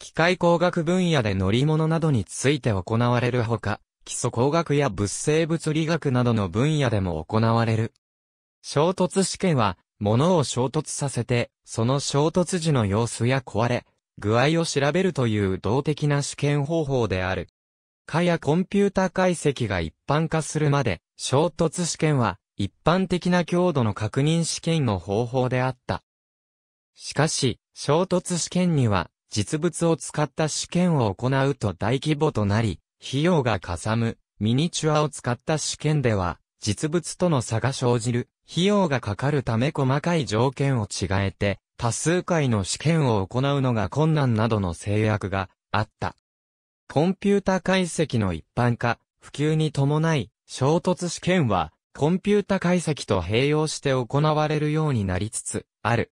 機械工学分野で乗り物などについて行われるほか、基礎工学や物性物理学などの分野でも行われる。衝突試験は、物を衝突させて、その衝突時の様子や壊れ、具合を調べるという動的な試験方法である。かやコンピュータ解析が一般化するまで、衝突試験は一般的な強度の確認試験の方法であった。しかし、衝突試験には実物を使った試験を行うと大規模となり、費用がかさむ、ミニチュアを使った試験では、実物との差が生じる、費用がかかるため細かい条件を違えて、多数回の試験を行うのが困難などの制約があった。コンピュータ解析の一般化、普及に伴い、衝突試験は、コンピュータ解析と併用して行われるようになりつつある。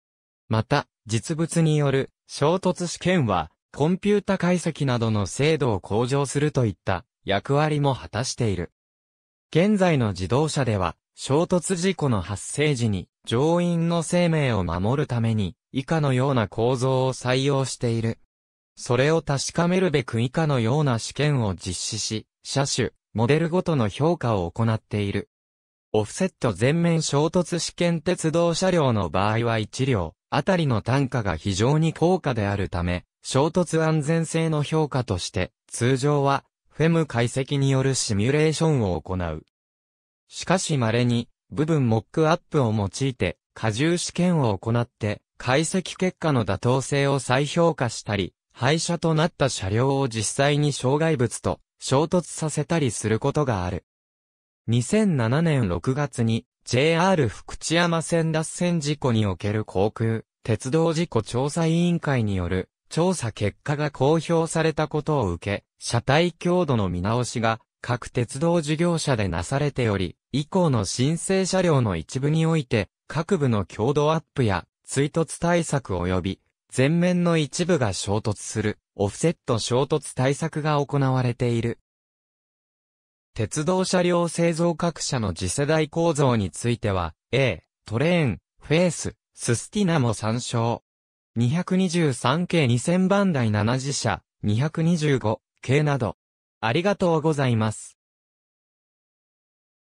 また、実物による衝突試験は、コンピュータ解析などの精度を向上するといった役割も果たしている。現在の自動車では、衝突事故の発生時に乗員の生命を守るために以下のような構造を採用している。それを確かめるべく以下のような試験を実施し、車種、モデルごとの評価を行っている。オフセット全面衝突試験鉄道車両の場合は1両あたりの単価が非常に高価であるため、衝突安全性の評価として、通常は、フェム解析によるシミュレーションを行う。しかし稀に、部分モックアップを用いて、荷重試験を行って、解析結果の妥当性を再評価したり、廃車となった車両を実際に障害物と衝突させたりすることがある。2007年6月に JR 福知山線脱線事故における航空、鉄道事故調査委員会による調査結果が公表されたことを受け、車体強度の見直しが各鉄道事業者でなされており、以降の申請車両の一部において、各部の強度アップや追突対策及び、前面の一部が衝突する、オフセット衝突対策が行われている。鉄道車両製造各社の次世代構造については、A、トレーン、フェース、ススティナも参照。223系2000番台7次車、225系など。ありがとうございます。